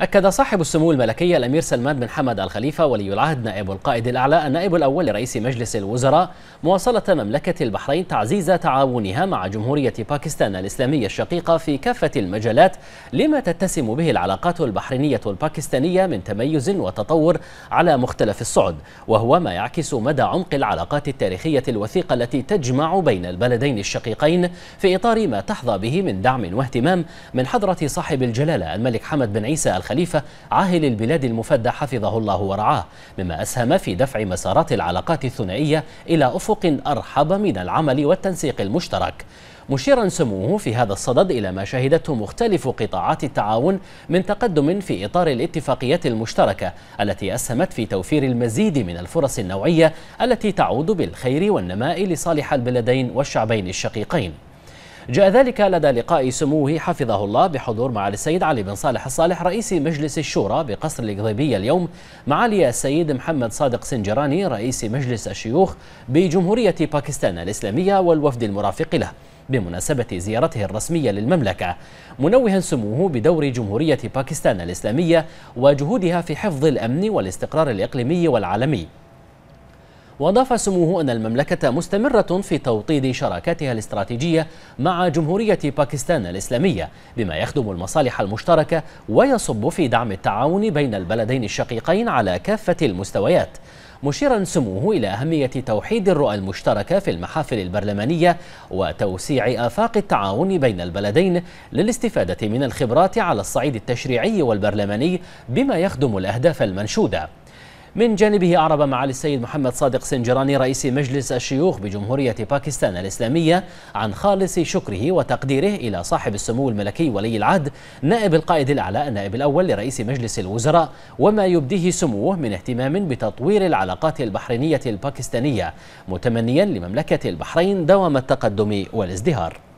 أكد صاحب السمو الملكي الأمير سلمان بن حمد الخليفة ولي العهد نائب القائد الأعلى النائب الأول لرئيس مجلس الوزراء مواصلة مملكة البحرين تعزيز تعاونها مع جمهورية باكستان الإسلامية الشقيقة في كافة المجالات لما تتسم به العلاقات البحرينية الباكستانية من تميز وتطور على مختلف الصعد وهو ما يعكس مدى عمق العلاقات التاريخية الوثيقة التي تجمع بين البلدين الشقيقين في إطار ما تحظى به من دعم واهتمام من حضرة صاحب الجلالة الملك حمد بن عيسى الخليفة عاهل البلاد المفدى حفظه الله ورعاه مما أسهم في دفع مسارات العلاقات الثنائية إلى أفق أرحب من العمل والتنسيق المشترك مشيرا سموه في هذا الصدد إلى ما شهدته مختلف قطاعات التعاون من تقدم في إطار الاتفاقيات المشتركة التي أسهمت في توفير المزيد من الفرص النوعية التي تعود بالخير والنماء لصالح البلدين والشعبين الشقيقين جاء ذلك لدى لقاء سموه حفظه الله بحضور معالي السيد علي بن صالح الصالح رئيس مجلس الشورى بقصر القضيبية اليوم معالي السيد محمد صادق سنجراني رئيس مجلس الشيوخ بجمهورية باكستان الإسلامية والوفد المرافق له بمناسبة زيارته الرسمية للمملكة منوها سموه بدور جمهورية باكستان الإسلامية وجهودها في حفظ الأمن والاستقرار الإقليمي والعالمي وأضاف سموه أن المملكة مستمرة في توطيد شراكاتها الاستراتيجية مع جمهورية باكستان الإسلامية بما يخدم المصالح المشتركة ويصب في دعم التعاون بين البلدين الشقيقين على كافة المستويات مشيرا سموه إلى أهمية توحيد الرؤى المشتركة في المحافل البرلمانية وتوسيع آفاق التعاون بين البلدين للاستفادة من الخبرات على الصعيد التشريعي والبرلماني بما يخدم الأهداف المنشودة من جانبه أعرب معالي السيد محمد صادق سنجراني رئيس مجلس الشيوخ بجمهورية باكستان الإسلامية عن خالص شكره وتقديره إلى صاحب السمو الملكي ولي العهد نائب القائد الأعلى النائب الأول لرئيس مجلس الوزراء وما يبديه سموه من اهتمام بتطوير العلاقات البحرينية الباكستانية متمنيا لمملكة البحرين دوام التقدم والازدهار